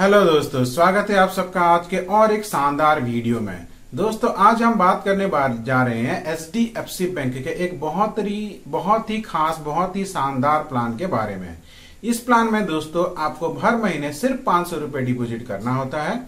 hello दोस्तों स्वागत है आप सबका आज के और एक शानदार वीडियो में दोस्तों आज हम बात करने जा रहे हैं H D F C bank के एक बहुत ही बहुत ही खास बहुत ही शानदार प्लान के बारे में इस प्लान में दोस्तों आपको हर महीने सिर्फ पांच सौ रुपए डिपोजिट करना होता है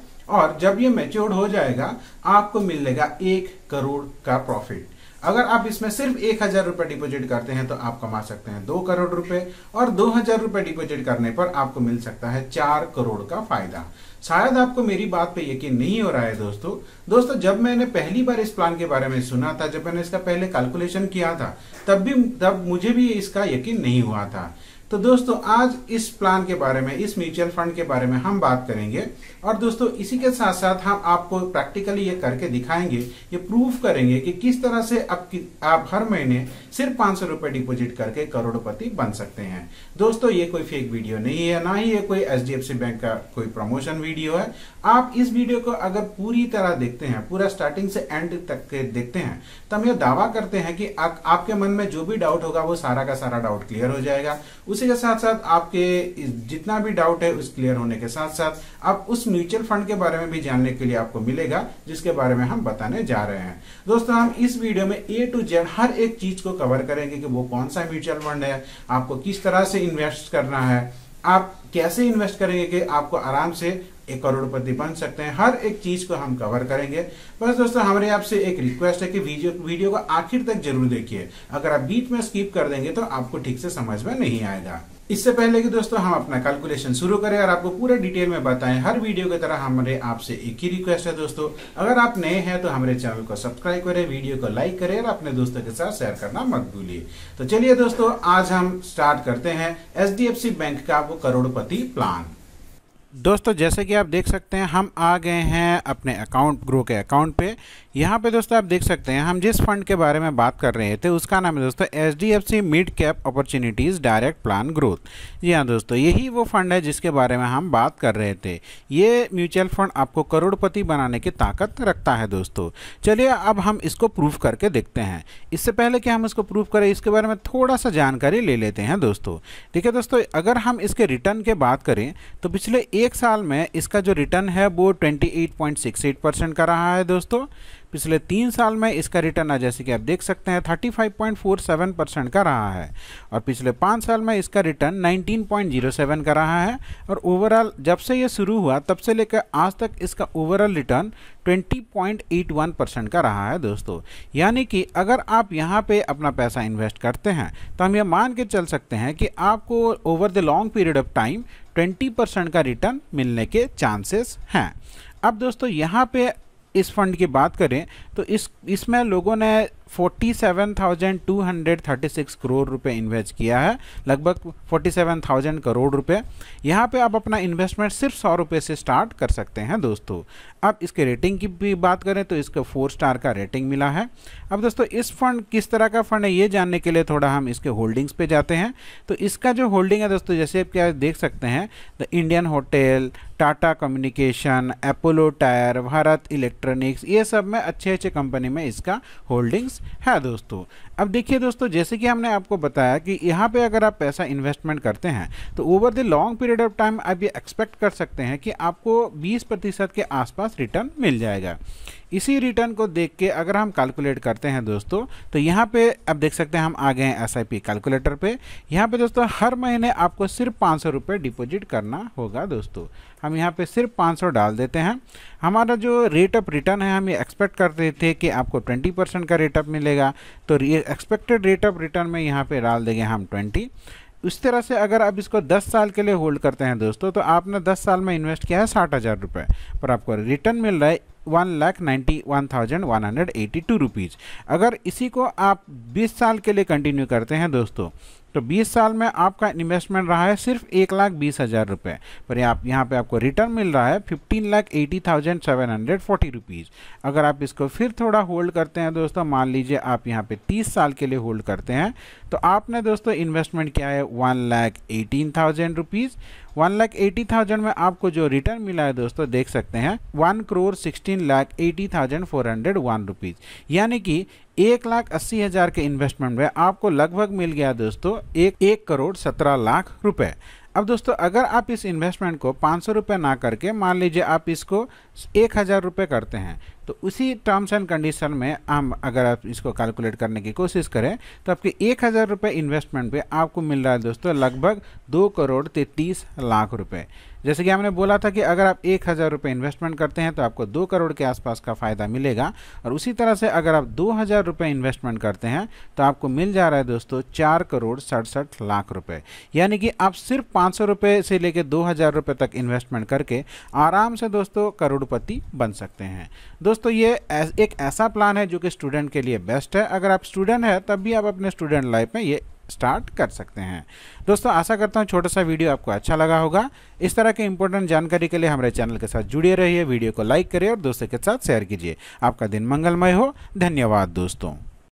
और जब ये मेच्योर्ड हो जाएगा आपको मिलेगा एक करोड़ का प्रॉफिट अगर आप इसमें सिर्फ एक हजार रुपए डिपोजिट करते हैं तो आप कमा सकते हैं दो करोड़ रुपए और दो हजार रुपए डिपोजिट करने पर आपको मिल सकता है चार करोड़ का फायदा शायद आपको मेरी बात पे यकीन नहीं हो रहा है दोस्तों दोस्तों जब मैंने पहली बार इस प्लान के बारे में सुना था जब मैंने इसका पहले कैलकुलेशन किया था तब भी तब मुझे भी इसका यकीन नहीं हुआ था तो दोस्तों आज इस प्लान के बारे में इस म्यूचुअल फंड के बारे में हम बात करेंगे और दोस्तों इसी के साथ साथ हम आपको प्रैक्टिकली ये करके दिखाएंगे ये प्रूफ करेंगे कि किस तरह से आप आप हर महीने सिर्फ पांच सौ रुपए डिपोजिट करके करोड़पति बन सकते हैं दोस्तों ये कोई फेक वीडियो नहीं है ना ही ये कोई एच बैंक का कोई प्रमोशन वीडियो है आप इस वीडियो को अगर पूरी तरह देखते हैं पूरा स्टार्टिंग से एंड तक के देखते हैं तो हम ये दावा करते हैं कि आ, आपके मन में जो भी डाउट होगा वो सारा का सारा डाउट क्लियर हो जाएगा उस उसी के साथ साथ आपके जितना भी डाउट है उस क्लियर होने के साथ साथ आप उस म्यूचुअल फंड के बारे में भी जानने के लिए आपको मिलेगा जिसके बारे में हम बताने जा रहे हैं दोस्तों हम इस वीडियो में ए टू जेड हर एक चीज को कवर करेंगे कि वो कौन सा म्यूचुअल फंड है आपको किस तरह से इन्वेस्ट करना है आप कैसे इन्वेस्ट करेंगे कि आपको आराम से एक करोड़पति बन सकते हैं हर एक चीज को हम कवर करेंगे बस दोस्तों हमारे आपसे एक रिक्वेस्ट है कि वीडियो वीडियो को आखिर तक जरूर देखिए अगर आप बीच में स्किप कर देंगे तो आपको ठीक से समझ में नहीं आएगा इससे पहले कि दोस्तों हम अपना कैलकुलेशन शुरू करें और आपको पूरा डिटेल में बताएं हर वीडियो की तरह हमारे आपसे एक ही रिक्वेस्ट है दोस्तों अगर आप नए हैं तो हमारे चैनल को सब्सक्राइब करें वीडियो को लाइक करें और अपने दोस्तों के साथ शेयर करना मत भूलिए तो चलिए दोस्तों आज हम स्टार्ट करते हैं एच बैंक का वो करोड़पति प्लान दोस्तों जैसे कि आप देख सकते हैं हम आ गए हैं अपने अकाउंट ग्रो के अकाउंट पे यहाँ पे दोस्तों आप देख सकते हैं हम जिस फंड के बारे में बात कर रहे थे उसका नाम है दोस्तों H D F C mid cap opportunities direct plan growth जी हाँ दोस्तों यही वो फंड है जिसके बारे में हम बात कर रहे थे ये म्यूचुअल फंड आपको करोड़पति बनाने की ताकत रखता है दोस्तों चलिए अब हम इसको प्रूफ करके देखते हैं इससे पहले कि हम इसको प्रूफ करें इसके बारे में थोड़ा सा जानकारी ले लेते हैं दोस्तों देखिए दोस्तों अगर हम इसके रिटर्न के बात करें तो पिछले एक साल में इसका जो रिटर्न है वो 28.68 परसेंट का रहा है दोस्तों पिछले तीन साल में इसका रिटर्न है जैसे कि आप देख सकते हैं 35.47 परसेंट का रहा है और पिछले पाँच साल में इसका रिटर्न 19.07 का रहा है और ओवरऑल जब से ये शुरू हुआ तब से लेकर आज तक इसका ओवरऑल रिटर्न 20.81 परसेंट का रहा है दोस्तों यानी कि अगर आप यहाँ पे अपना पैसा इन्वेस्ट करते हैं तो हम ये मान के चल सकते हैं कि आपको over the long period of time twenty percent का रिटर्न मिलने के चांसेस हैं अब दोस्तों यहाँ पे इस फंड की बात करें तो इस इसमें लोगों ने 47,236 करोड़ रुपए इन्वेस्ट किया है लगभग 47,000 करोड़ रुपए यहाँ पे आप अपना इन्वेस्टमेंट सिर्फ सौ रुपये से स्टार्ट कर सकते हैं दोस्तों अब इसके रेटिंग की भी बात करें तो इसका फोर स्टार का रेटिंग मिला है अब दोस्तों इस फंड किस तरह का फंड है ये जानने के लिए थोड़ा हम इसके होल्डिंग्स पे जाते हैं तो इसका जो होल्डिंग है दोस्तों जैसे आप क्या देख सकते हैं the Indian hotel Tata communication Apollo tyre Bharat electronics ये सब में अच्छे अच्छे कंपनी में इसका होल्डिंग्स है दोस्तों अब देखिए दोस्तों जैसे कि हमने आपको बताया कि यहाँ पे अगर आप पैसा इन्वेस्टमेंट करते हैं तो over the long period of time आप ये एक्सपेक्ट कर सकते हैं कि आपको 20 प्रतिशत के आसपास रिटर्न मिल जाएगा इसी रिटर्न को देख के अगर हम कैलकुलेट करते हैं दोस्तों तो यहाँ पे अब देख सकते हैं हम आ गए हैं एस कैलकुलेटर पे यहाँ पे दोस्तों हर महीने आपको सिर्फ पाँच सौ डिपॉजिट करना होगा दोस्तों हम यहाँ पे सिर्फ 500 डाल देते हैं हमारा जो रेट ऑफ रिटर्न है हम ये एक्सपेक्ट कर रहे थे कि आपको 20 परसेंट का रेट ऑफ मिलेगा तो एक्सपेक्टेड रेट ऑफ रिटर्न में यहाँ पे डाल देंगे हम ट्वेंटी उस तरह से अगर आप इसको 10 साल के लिए होल्ड करते हैं दोस्तों तो आपने 10 साल में इन्वेस्ट किया है साठ हज़ार रुपये पर आपको रिटर्न मिल रहा है one lakh ninety one thousand one hundred eighty two rupees अगर इसी को आप 20 साल के लिए कंटिन्यू करते हैं दोस्तों तो 20 साल में आपका इन्वेस्टमेंट रहा है सिर्फ एक लाख बीस हज़ार रुपये पर आप यहाँ पे आपको रिटर्न मिल रहा है fifteen lakh eighty thousand seven hundred forty rupees अगर आप इसको फिर थोड़ा होल्ड करते हैं दोस्तों मान लीजिए आप यहाँ पे 30 साल के लिए होल्ड करते हैं तो आपने दोस्तों इन्वेस्टमेंट किया है one lakh eighteen thousand rupees one lakh eighty thousand में आपको जो रिटर्न मिला है दोस्तों देख सकते हैं one crore sixteen lakh eighty thousand four hundred one rupees यानी कि एक लाख अस्सी हजार के इन्वेस्टमेंट में आपको लगभग मिल गया दोस्तों एक एक करोड़ सत्रह लाख रुपए अब दोस्तों अगर आप इस इन्वेस्टमेंट को पाँच सौ रुपये ना करके मान लीजिए आप इसको एक हज़ार रुपये करते हैं तो उसी टर्म्स एंड कंडीशन में हम अगर आप इसको कैलकुलेट करने की कोशिश करें तो आपके एक हज़ार रुपये इन्वेस्टमेंट पे आपको मिल रहा है दोस्तों लगभग दो करोड़ तैतीस लाख रुपये जैसे कि हमने बोला था कि अगर आप एक हज़ार रुपये इन्वेस्टमेंट करते हैं तो आपको दो करोड़ के आसपास का फ़ायदा मिलेगा और उसी तरह से अगर आप दो हज़ार रुपये इन्वेस्टमेंट करते हैं तो आपको मिल जा रहा है दोस्तों चार करोड़ सड़सठ लाख रुपये यानी कि आप सिर्फ पाँच सौ रुपये से लेकर दो हज़ार रुपये तक इन्वेस्टमेंट करके आराम से दोस्तों करोड़पति बन सकते हैं दोस्तों ये एक ऐसा प्लान है जो कि स्टूडेंट के लिए बेस्ट है अगर आप स्टूडेंट हैं तब भी आप अपने स्टूडेंट लाइफ में ये स्टार्ट कर सकते हैं दोस्तों आशा करता हूँ छोटा सा वीडियो आपको अच्छा लगा होगा इस तरह के इंपॉर्टेंट जानकारी के लिए हमारे चैनल के साथ जुड़े रहिए वीडियो को लाइक करिए और दोस्तों के साथ शेयर कीजिए आपका दिन मंगलमय हो धन्यवाद दोस्तों